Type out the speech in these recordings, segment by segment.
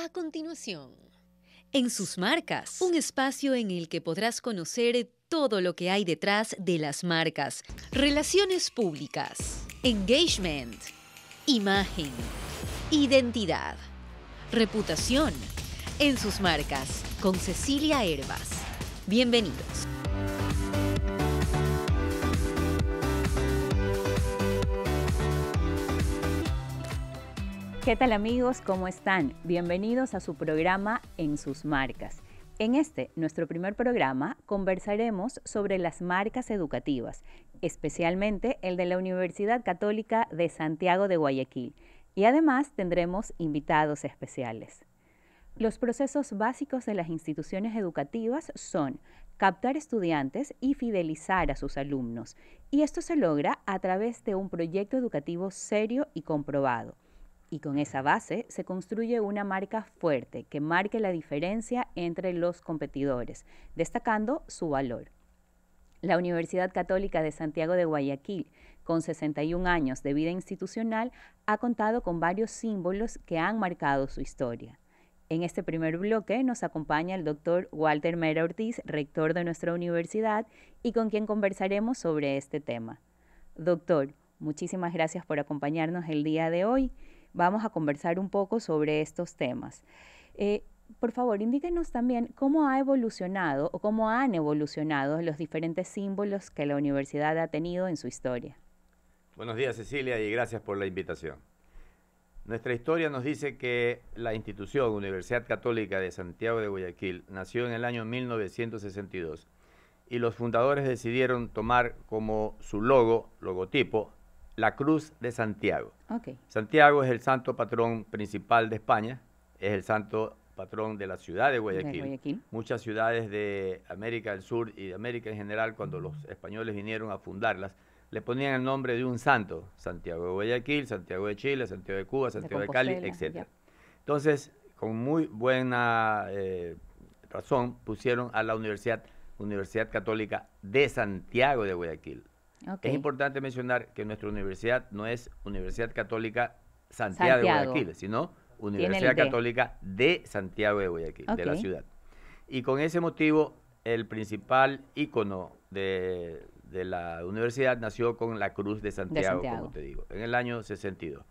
A continuación, en sus marcas, un espacio en el que podrás conocer todo lo que hay detrás de las marcas, relaciones públicas, engagement, imagen, identidad, reputación, en sus marcas, con Cecilia Herbas. Bienvenidos. ¿Qué tal amigos? ¿Cómo están? Bienvenidos a su programa En sus marcas. En este, nuestro primer programa, conversaremos sobre las marcas educativas, especialmente el de la Universidad Católica de Santiago de Guayaquil, y además tendremos invitados especiales. Los procesos básicos de las instituciones educativas son captar estudiantes y fidelizar a sus alumnos, y esto se logra a través de un proyecto educativo serio y comprobado y con esa base se construye una marca fuerte que marque la diferencia entre los competidores, destacando su valor. La Universidad Católica de Santiago de Guayaquil, con 61 años de vida institucional, ha contado con varios símbolos que han marcado su historia. En este primer bloque nos acompaña el doctor Walter Mera Ortiz, rector de nuestra universidad, y con quien conversaremos sobre este tema. Doctor, muchísimas gracias por acompañarnos el día de hoy vamos a conversar un poco sobre estos temas. Eh, por favor, indíquenos también cómo ha evolucionado o cómo han evolucionado los diferentes símbolos que la universidad ha tenido en su historia. Buenos días, Cecilia, y gracias por la invitación. Nuestra historia nos dice que la institución Universidad Católica de Santiago de Guayaquil nació en el año 1962 y los fundadores decidieron tomar como su logo, logotipo, la cruz de Santiago. Santiago es el santo patrón principal de España, es el santo patrón de la ciudad de Guayaquil. Muchas ciudades de América del Sur y de América en general, cuando los españoles vinieron a fundarlas, le ponían el nombre de un santo, Santiago de Guayaquil, Santiago de Chile, Santiago de Cuba, Santiago de, Cali, etc. Entonces, con muy buena eh, razón, pusieron a la Universidad, Universidad Católica de Santiago de Guayaquil. Es importante mencionar que nuestra universidad no es Universidad Católica Santiago, de Guayaquil, sino Universidad Católica de Santiago de Guayaquil, de la ciudad. Y con ese motivo, el principal ícono de, la universidad nació con la Cruz de Santiago, de Santiago, como te digo, en el año 62.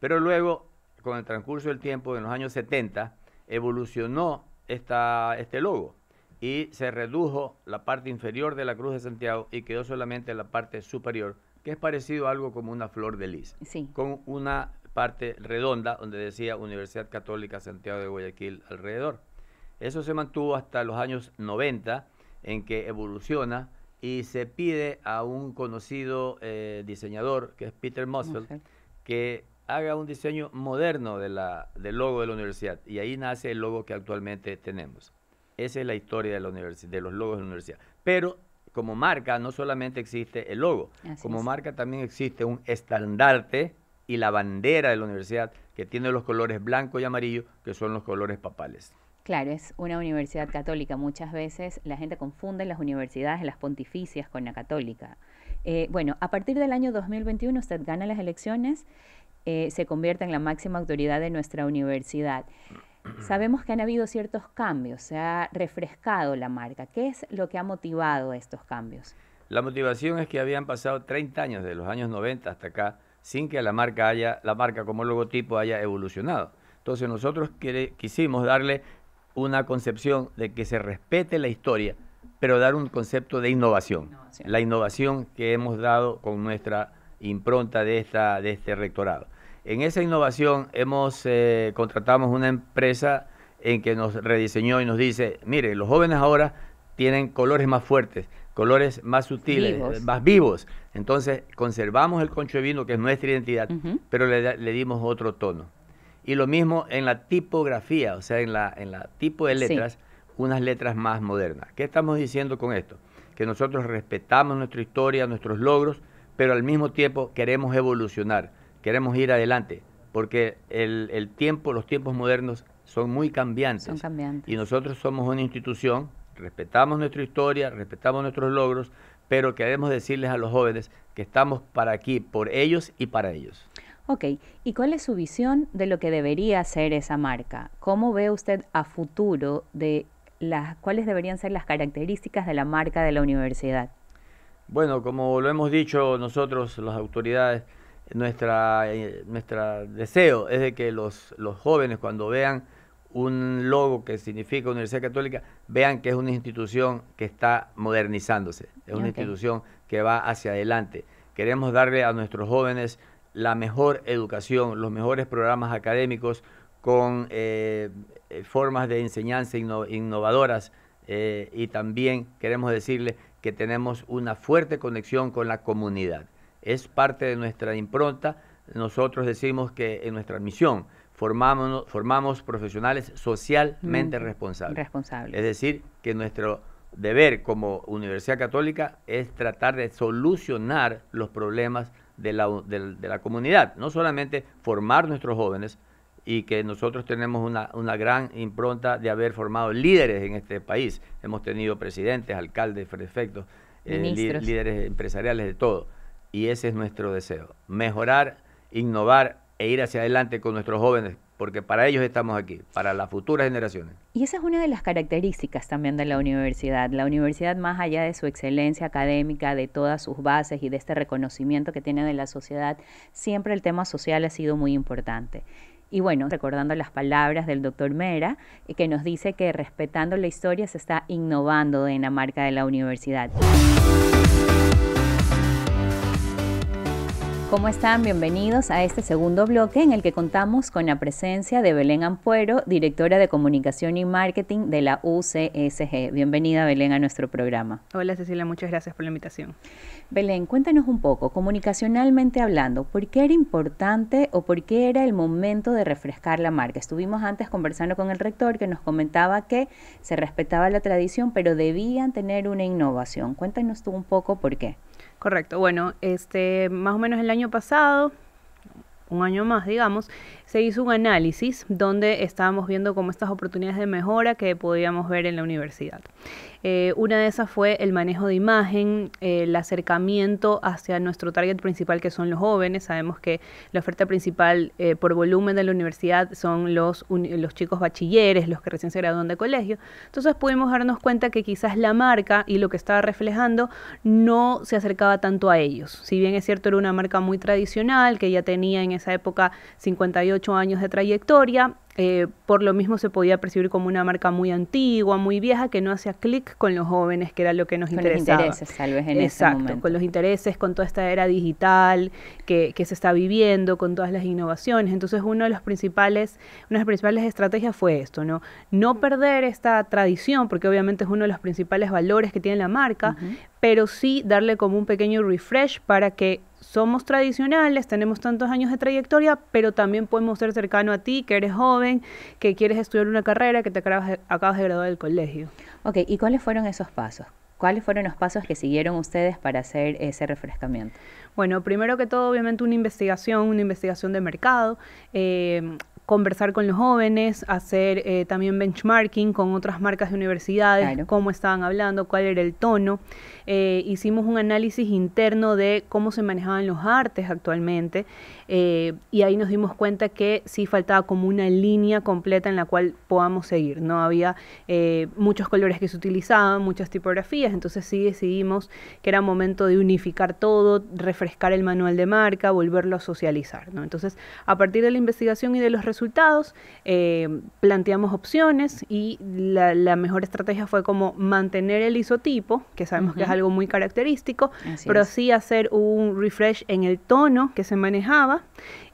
Pero luego, con el transcurso del tiempo, en los años 70, evolucionó esta, este logo y se redujo la parte inferior de la cruz de Santiago y quedó solamente la parte superior, que es parecido a algo como una flor de lis, con una parte redonda donde decía Universidad Católica Santiago de Guayaquil alrededor. Eso se mantuvo hasta los años 90, en que evoluciona y se pide a un conocido eh, diseñador, que es Peter Mussel, que haga un diseño moderno de la, del logo de la universidad. Y ahí nace el logo que actualmente tenemos. Esa es la historia de, la de los logos de la universidad. Pero como marca no solamente existe el logo, como marca también existe un estandarte y la bandera de la universidad que tiene los colores blanco y amarillo, que son los colores papales. Claro, es una universidad católica. Muchas veces la gente confunde las universidades, las pontificias con la católica. Eh, bueno, a partir del año 2021 usted gana las elecciones, eh, se convierte en la máxima autoridad de nuestra universidad. Sabemos que han habido ciertos cambios, se ha refrescado la marca. ¿Qué es lo que ha motivado estos cambios? La motivación es que habían pasado 30 años, de los años 90 hasta acá, sin que la marca, haya, la marca como logotipo haya evolucionado. Entonces nosotros quisimos darle una concepción de que se respete la historia, pero dar un concepto de innovación. innovación. La innovación que hemos dado con nuestra impronta de, esta, de este rectorado. En esa innovación hemos eh, contratamos una empresa en que nos rediseñó y nos dice, mire, los jóvenes ahora tienen colores más fuertes, colores más sutiles, más vivos. Entonces conservamos el concho de vino, que es nuestra identidad, pero le, dimos otro tono. Y lo mismo en la tipografía, o sea, en la, tipo de letras, unas letras más modernas. ¿Qué estamos diciendo con esto? Que nosotros respetamos nuestra historia, nuestros logros, pero al mismo tiempo queremos evolucionar queremos ir adelante, porque el, tiempo, los tiempos modernos son muy cambiantes. Son cambiantes. Y nosotros somos una institución, respetamos nuestra historia, respetamos nuestros logros, pero queremos decirles a los jóvenes que estamos para aquí, por ellos y para ellos. Ok, ¿y cuál es su visión de lo que debería ser esa marca? ¿Cómo ve usted a futuro de las, cuáles deberían ser las características de la marca de la universidad? Bueno, como lo hemos dicho nosotros, las autoridades, eh, nuestra, deseo es de que los, jóvenes cuando vean un logo que significa Universidad Católica, vean que es una institución que está modernizándose, es una institución que va hacia adelante. Queremos darle a nuestros jóvenes la mejor educación, los mejores programas académicos con eh, formas de enseñanza innovadoras eh, y también queremos decirle que tenemos una fuerte conexión con la comunidad es parte de nuestra impronta. Nosotros decimos que en nuestra misión formamos, formamos profesionales socialmente mm, responsables. responsables. Es decir, que nuestro deber como Universidad Católica es tratar de solucionar los problemas de la, comunidad, no solamente formar nuestros jóvenes, y que nosotros tenemos una, gran impronta de haber formado líderes en este país. Hemos tenido presidentes, alcaldes, prefectos, eh, líderes empresariales de todo y ese es nuestro deseo, mejorar, innovar e ir hacia adelante con nuestros jóvenes, porque para ellos estamos aquí, para las futuras generaciones. Y esa es una de las características también de la universidad. La universidad, más allá de su excelencia académica, de todas sus bases y de este reconocimiento que tiene de la sociedad, siempre el tema social ha sido muy importante. Y bueno, recordando las palabras del doctor Mera, eh, que nos dice que respetando la historia se está innovando en la marca de la universidad. ¿Cómo están? Bienvenidos a este segundo bloque en el que contamos con la presencia de Belén Ampuero, directora de Comunicación y Marketing de la UCSG. Bienvenida, Belén, a nuestro programa. Hola, Cecilia, muchas gracias por la invitación. Belén, cuéntanos un poco, comunicacionalmente hablando, ¿por qué era importante o por qué era el momento de refrescar la marca? Estuvimos antes conversando con el rector que nos comentaba que se respetaba la tradición, pero debían tener una innovación. Cuéntanos tú un poco por qué. Correcto, bueno, este, más o menos el año pasado, un año más, digamos, se hizo un análisis donde estábamos viendo como estas oportunidades de mejora que podíamos ver en la universidad. Eh, una de esas fue el manejo de imagen, el acercamiento hacia nuestro target principal que son los jóvenes. Sabemos que la oferta principal eh, por volumen de la universidad son los, los chicos bachilleres, los que recién se gradúan de colegio. Entonces pudimos darnos cuenta que quizás la marca y lo que estaba reflejando no se acercaba tanto a ellos. Si bien es cierto era una marca muy tradicional que ya tenía en esa época 58 años de trayectoria, eh, por lo mismo se podía percibir como una marca muy antigua, muy vieja, que no hacía clic con los jóvenes, que era lo que nos interesaba. Con los intereses, tal vez en Exacto, con los intereses, con toda esta era digital que, se está viviendo, con todas las innovaciones. Entonces, uno de los principales, una de las principales estrategias fue esto, ¿no? No perder esta tradición, porque obviamente es uno de los principales valores que tiene la marca, pero sí darle como un pequeño refresh para que somos tradicionales, tenemos tantos años de trayectoria, pero también podemos ser cercano a ti, que eres joven, que quieres estudiar una carrera, que te acabas de, de graduar del colegio. Ok, ¿y cuáles fueron esos pasos? ¿Cuáles fueron los pasos que siguieron ustedes para hacer ese refrescamiento? Bueno, primero que todo, obviamente una investigación, una investigación de mercado. Eh, conversar con los jóvenes, hacer eh, también benchmarking con otras marcas de universidades, cómo estaban hablando, cuál era el tono. Eh, hicimos un análisis interno de cómo se manejaban los artes actualmente eh, y ahí nos dimos cuenta que sí faltaba como una línea completa en la cual podamos seguir. No había muchos colores que se utilizaban, muchas tipografías, entonces sí decidimos que era momento de unificar todo, refrescar el manual de marca, volverlo a socializar. Entonces, a partir de la investigación y de los resultados, resultados, eh, planteamos opciones y la, mejor estrategia fue como mantener el isotipo, que sabemos que es algo muy característico, pero sí hacer un refresh en el tono que se manejaba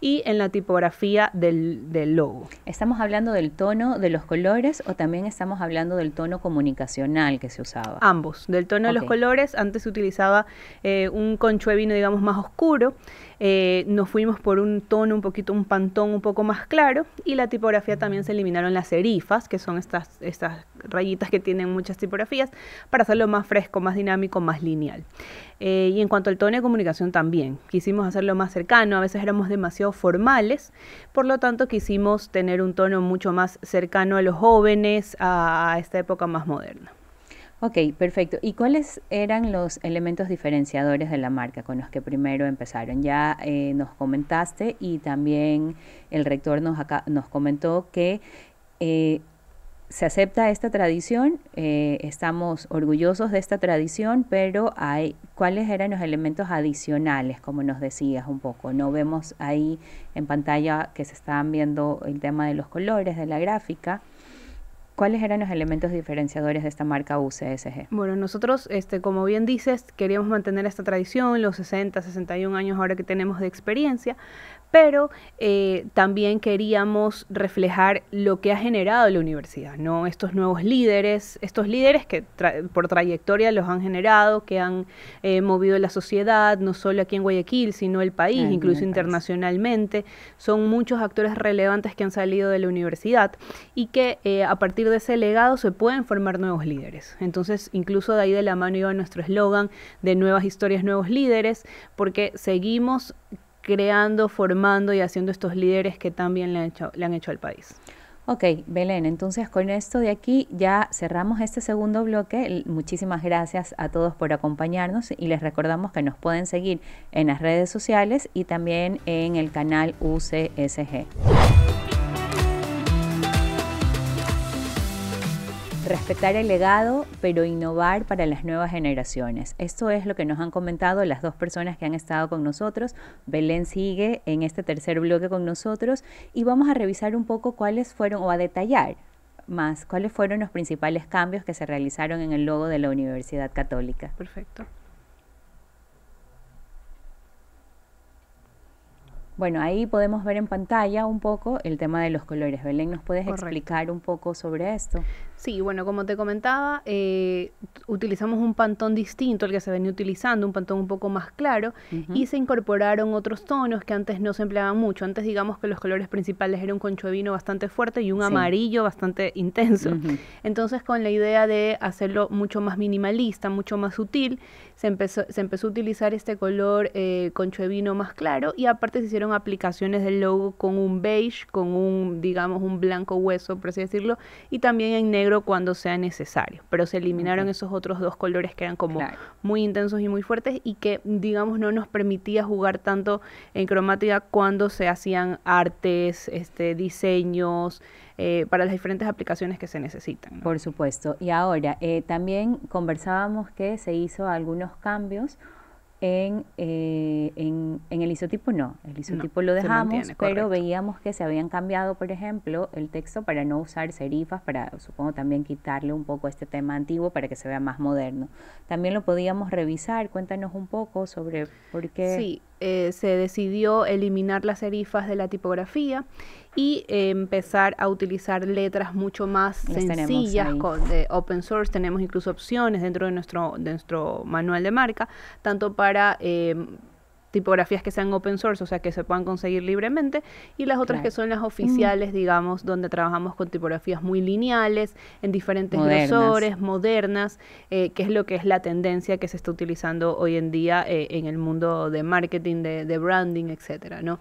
y en la tipografía del, logo. ¿Estamos hablando del tono de los colores o también estamos hablando del tono comunicacional que se usaba? Ambos, del tono de los colores. Antes se utilizaba eh, un conchuevino, digamos, más oscuro. Eh, nos fuimos por un tono un poquito, un pantón un poco más claro y la tipografía también se eliminaron las serifas, que son estas, estas rayitas que tienen muchas tipografías, para hacerlo más fresco, más dinámico, más lineal. Eh, y en cuanto al tono de comunicación también, quisimos hacerlo más cercano, a veces éramos demasiado formales, por lo tanto quisimos tener un tono mucho más cercano a los jóvenes, a esta época más moderna. Ok, perfecto. ¿Y cuáles eran los elementos diferenciadores de la marca con los que primero empezaron? Ya eh, nos comentaste y también el rector nos, nos comentó que eh, se acepta esta tradición, eh, estamos orgullosos de esta tradición, pero hay, ¿cuáles eran los elementos adicionales, como nos decías un poco? No vemos ahí en pantalla que se estaban viendo el tema de los colores, de la gráfica ¿Cuáles eran los elementos diferenciadores de esta marca UCSG? Bueno, nosotros, este, como bien dices, queríamos mantener esta tradición, los 60, 61 años ahora que tenemos de experiencia, pero eh, también queríamos reflejar lo que ha generado la universidad, ¿no? Estos nuevos líderes, estos líderes que por trayectoria los han generado, que han eh, movido la sociedad, no solo aquí en Guayaquil, sino el país, incluso internacionalmente. Son muchos actores relevantes que han salido de la universidad y que eh, a partir de ese legado se pueden formar nuevos líderes. Entonces, incluso de ahí de la mano iba nuestro eslogan de nuevas historias, nuevos líderes, porque seguimos creando, formando y haciendo estos líderes que también le han hecho, le han hecho al país. Ok, Belén, entonces con esto de aquí ya cerramos este segundo bloque. Muchísimas gracias a todos por acompañarnos y les recordamos que nos pueden seguir en las redes sociales y también en el canal UCSG. Respetar el legado, pero innovar para las nuevas generaciones. Esto es lo que nos han comentado las dos personas que han estado con nosotros. Belén sigue en este tercer bloque con nosotros y vamos a revisar un poco cuáles fueron, o a detallar más, cuáles fueron los principales cambios que se realizaron en el logo de la Universidad Católica. Perfecto. Bueno, ahí podemos ver en pantalla un poco el tema de los colores. Belén, ¿nos puedes explicar un poco sobre esto? Sí, bueno, como te comentaba, eh, utilizamos un pantón distinto al que se venía utilizando, un pantón un poco más claro, y se incorporaron otros tonos que antes no se empleaban mucho. Antes digamos que los colores principales eran un conchuevino bastante fuerte y un amarillo bastante intenso. Entonces, con la idea de hacerlo mucho más minimalista, mucho más sutil, se empezó, se empezó a utilizar este color eh, conchuevino más claro y aparte se hicieron aplicaciones del logo con un beige, con un, digamos, un blanco hueso, por así decirlo, y también en negro cuando sea necesario, pero se eliminaron esos otros dos colores que eran como muy intensos y muy fuertes y que digamos no nos permitía jugar tanto en cromática cuando se hacían artes, este, diseños, eh, para las diferentes aplicaciones que se necesitan. Por supuesto. Y ahora, eh, también conversábamos que se hizo algunos cambios eh, en, en, el isotipo no, el isotipo lo dejamos, pero veíamos que se habían cambiado, por ejemplo, el texto para no usar serifas, para supongo también quitarle un poco este tema antiguo para que se vea más moderno. También lo podíamos revisar, cuéntanos un poco sobre por qué. Sí, eh, se decidió eliminar las serifas de la tipografía y eh, empezar a utilizar letras mucho más sencillas con de open source. Tenemos incluso opciones dentro de nuestro, manual de marca, tanto para eh, tipografías que sean open source, o sea, que se puedan conseguir libremente, y las otras que son las oficiales, digamos, donde trabajamos con tipografías muy lineales, en diferentes modernas. grosores, modernas, eh, que es lo que es la tendencia que se está utilizando hoy en día eh, en el mundo de marketing, de, de branding, etcétera, ¿no?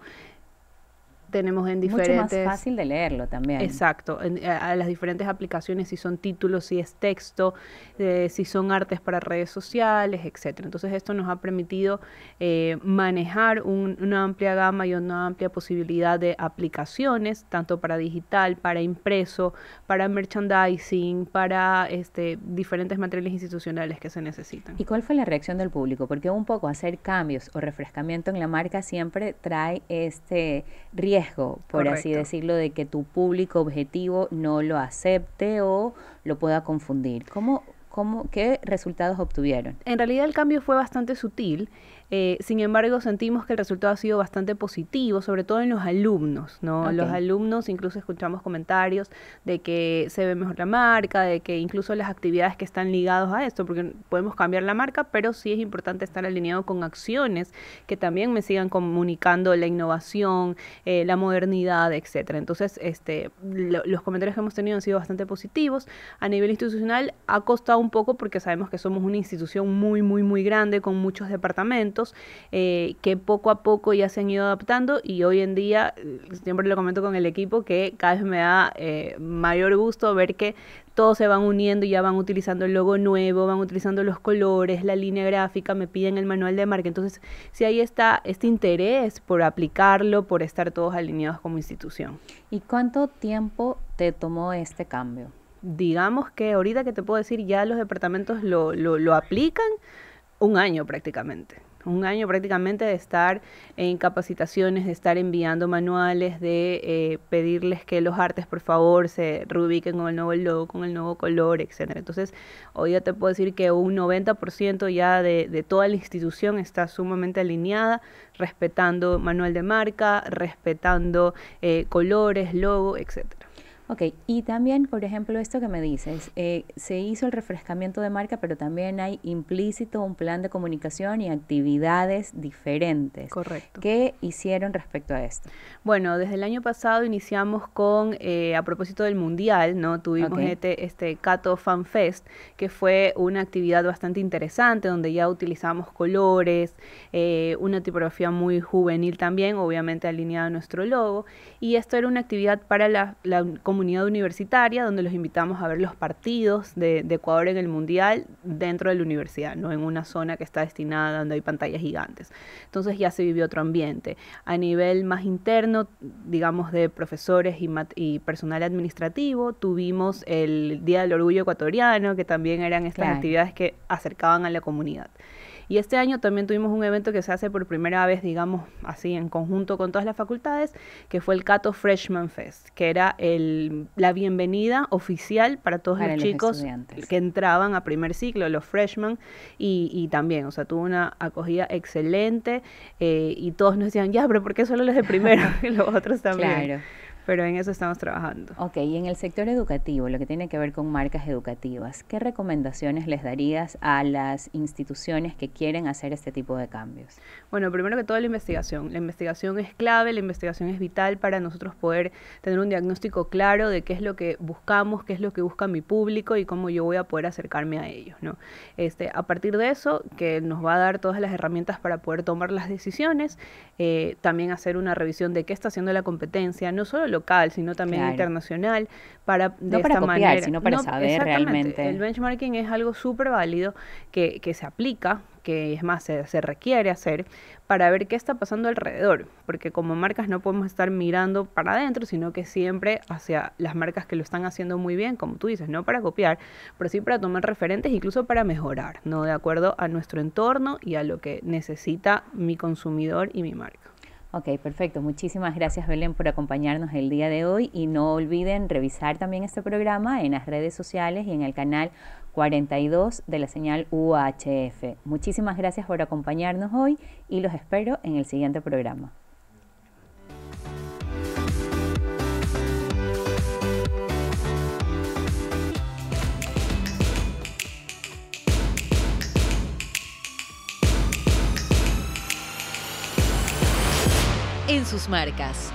tenemos en diferentes... Mucho más fácil de leerlo también. Exacto, eh, a, las diferentes aplicaciones, si son títulos, si es texto, eh, si son artes para redes sociales, etcétera Entonces esto nos ha permitido eh, manejar una amplia gama y una amplia posibilidad de aplicaciones, tanto para digital, para impreso, para merchandising, para este, diferentes materiales institucionales que se necesitan. ¿Y cuál fue la reacción del público? Porque un poco hacer cambios o refrescamiento en la marca siempre trae este riesgo por así decirlo, de que tu público objetivo no lo acepte o lo pueda confundir. ¿Cómo, cómo, ¿Qué resultados obtuvieron? En realidad el cambio fue bastante sutil. Eh, sin embargo, sentimos que el resultado ha sido bastante positivo, sobre todo en los alumnos, ¿no? Los alumnos, incluso escuchamos comentarios de que se ve mejor la marca, de que incluso las actividades que están ligadas a esto, porque podemos cambiar la marca, pero sí es importante estar alineado con acciones que también me sigan comunicando la innovación, eh, la modernidad, etcétera. Entonces, este, los comentarios que hemos tenido han sido bastante positivos. A nivel institucional ha costado un poco porque sabemos que somos una institución muy, muy, muy grande con muchos departamentos eh, que poco a poco ya se han ido adaptando y hoy en día, eh, siempre lo comento con el equipo, que cada vez me da eh, mayor gusto ver que todos se van uniendo y ya van utilizando el logo nuevo, van utilizando los colores, la línea gráfica, me piden el manual de marca. Entonces, si ahí está este interés por aplicarlo, por estar todos alineados como institución. ¿Y cuánto tiempo te tomó este cambio? Digamos que ahorita que te puedo decir, ya los departamentos lo aplican un año prácticamente un año prácticamente de estar en capacitaciones, de estar enviando manuales, de eh, pedirles que los artes por favor se reubiquen con el nuevo logo, con el nuevo color, etc. Entonces, hoy ya te puedo decir que un 90% ya de, toda la institución está sumamente alineada, respetando manual de marca, respetando eh, colores, logo, etc. Ok, y también, por ejemplo, esto que me dices, eh, se hizo el refrescamiento de marca, pero también hay implícito un plan de comunicación y actividades diferentes. Correcto. ¿Qué hicieron respecto a esto? Bueno, desde el año pasado iniciamos con, eh, a propósito del Mundial, ¿no? Tuvimos este, este Cato Fan Fest, que fue una actividad bastante interesante, donde ya utilizamos colores, eh, una tipografía muy juvenil también, obviamente alineada a nuestro logo, y esto era una actividad para la, la comunidad comunidad universitaria donde los invitamos a ver los partidos de, Ecuador en el Mundial dentro de la universidad, no en una zona que está destinada donde hay pantallas gigantes. Entonces ya se vivió otro ambiente. A nivel más interno, digamos de profesores y, personal administrativo, tuvimos el Día del Orgullo Ecuatoriano, que también eran estas actividades que acercaban a la comunidad. Y este año también tuvimos un evento que se hace por primera vez, digamos así, en conjunto con todas las facultades, que fue el Cato Freshman Fest, que era el, la bienvenida oficial para todos los, chicos que entraban a primer ciclo, los freshmen, y, también, o sea, tuvo una acogida excelente eh, y todos nos decían, ya, pero ¿por qué solo los de primero? los otros también. Claro pero en eso estamos trabajando. Ok, y en el sector educativo, lo que tiene que ver con marcas educativas, ¿qué recomendaciones les darías a las instituciones que quieren hacer este tipo de cambios? Bueno, primero que todo la investigación. La investigación es clave, la investigación es vital para nosotros poder tener un diagnóstico claro de qué es lo que buscamos, qué es lo que busca mi público y cómo yo voy a poder acercarme a ellos, ¿no? Este, a partir de eso, que nos va a dar todas las herramientas para poder tomar las decisiones, eh, también hacer una revisión de qué está haciendo la competencia, no solo lo local, sino también internacional, para de no para copiar, sino para saber realmente. El benchmarking es algo súper válido que, que se aplica que es más se, se, requiere hacer para ver qué está pasando alrededor, porque como marcas no podemos estar mirando para adentro, sino que siempre hacia las marcas que lo están haciendo muy bien, como tú dices, no para copiar, pero sí para tomar referentes, incluso para mejorar, ¿no? De acuerdo a nuestro entorno y a lo que necesita mi consumidor y mi marca. Ok, perfecto. Muchísimas gracias Belén por acompañarnos el día de hoy y no olviden revisar también este programa en las redes sociales y en el canal 42 de la señal UHF. Muchísimas gracias por acompañarnos hoy y los espero en el siguiente programa. en sus marcas.